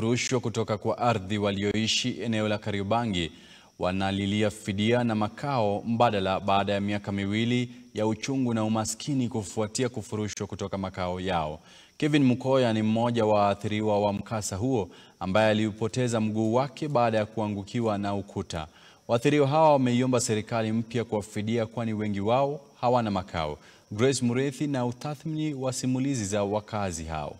kufurushwa kutoka kwa ardhi walioishi eneo la Kariobangi wanalilia fidia na makao mbadala baada ya miaka miwili ya uchungu na umaskini kufuatia kufurushwa kutoka makao yao. Kevin Mukoya ni mmoja wa waathiriwa wa mkasa huo ambaye aliupoteza mguu wake baada ya kuangukiwa na ukuta. Waathiriwa hawa wameiomba serikali mpya kuwafidia kwani wengi wao hawana makao. Grace Murethi na utathmini wa simulizi za wakazi hao.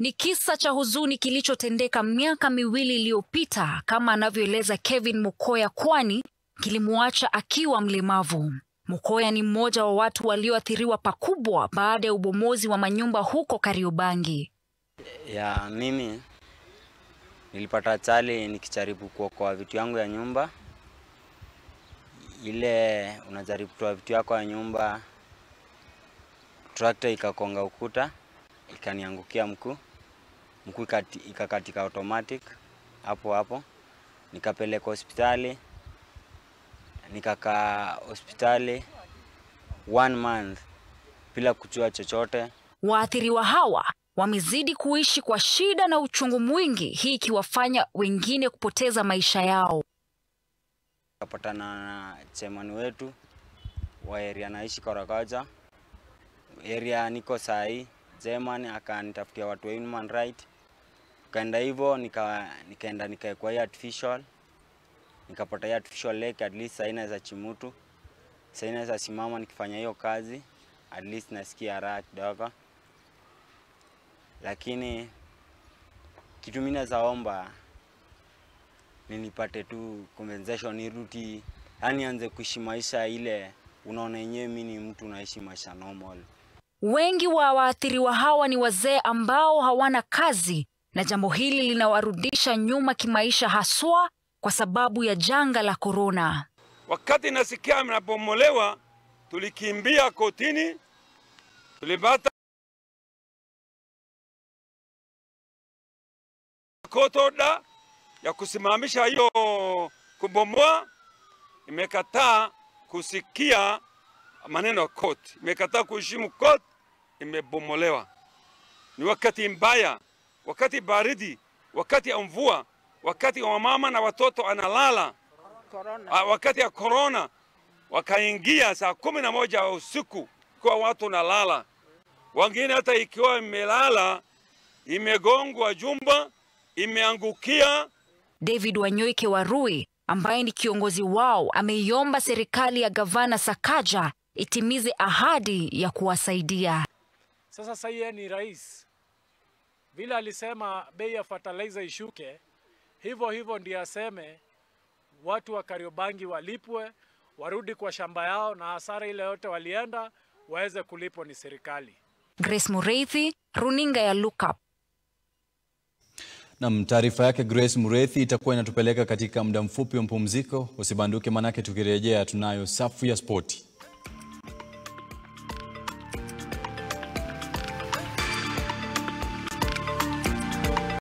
Ni kisa cha huzuni kilichotendeka miaka miwili iliyopita, kama anavyoeleza Kevin Mukoya, kwani kilimwacha akiwa mlemavu. Mukoya ni mmoja wa watu walioathiriwa pakubwa baada ya ubomozi wa manyumba huko Kariobangi. Ya mimi nilipata chali nikijaribu kuokoa vitu yangu ya nyumba, ile unajaribu kutoa vitu yako ya nyumba, trakta ikakonga ukuta, ikaniangukia mkuu mkuu ikakatika automatic hapo hapo, nikapeleka hospitali, nikakaa hospitali one month bila kujua chochote. Waathiriwa hawa wamezidi kuishi kwa shida na uchungu mwingi, hii ikiwafanya wengine kupoteza maisha yao. Kapatana na chairman wetu wa area naishi Korogocho, area niko saa German, akanitafutia watu wa human right, kaenda hivyo nika, nikaenda nikaekwa hii artificial, nikapata hii artificial lake, at least sasa naweza chimutu, sasa naweza simama nikifanya hiyo kazi, at least nasikia raha kidogo, lakini kitu mimi naweza omba ninipate tu compensation iruti, yani anze kuishi maisha ile, unaona yenyewe mimi ni mtu naishi maisha normal. Wengi wa waathiriwa hawa ni wazee ambao hawana kazi na jambo hili linawarudisha nyuma kimaisha, haswa kwa sababu ya janga la korona. Wakati nasikia mnabomolewa, tulikimbia kotini, tulipata kotoda ya kusimamisha hiyo kubomoa. Imekataa kusikia maneno ya koti imekataa kuheshimu court imebomolewa. Ni wakati mbaya, wakati baridi, wakati ya mvua, wakati wa mama na watoto analala corona. Wakati ya korona wakaingia saa kumi na moja usiku kwa watu nalala, wengine hata ikiwa imelala imegongwa jumba imeangukia. David Wanyoike wa Rui ambaye ni kiongozi wao ameiomba serikali ya gavana Sakaja itimize ahadi ya kuwasaidia. Sasa sasa yeye ni rais, vile alisema bei ya fertilizer ishuke, hivyo hivyo ndiye aseme watu wa Kariobangi walipwe, warudi kwa shamba yao, na hasara ile yote walienda waweze kulipwa ni serikali. Grace Mureithi, runinga ya Look Up. Nam, taarifa yake Grace Murethi itakuwa inatupeleka katika muda mfupi wa mpumziko Usibanduke, manake tukirejea tunayo safu ya spoti.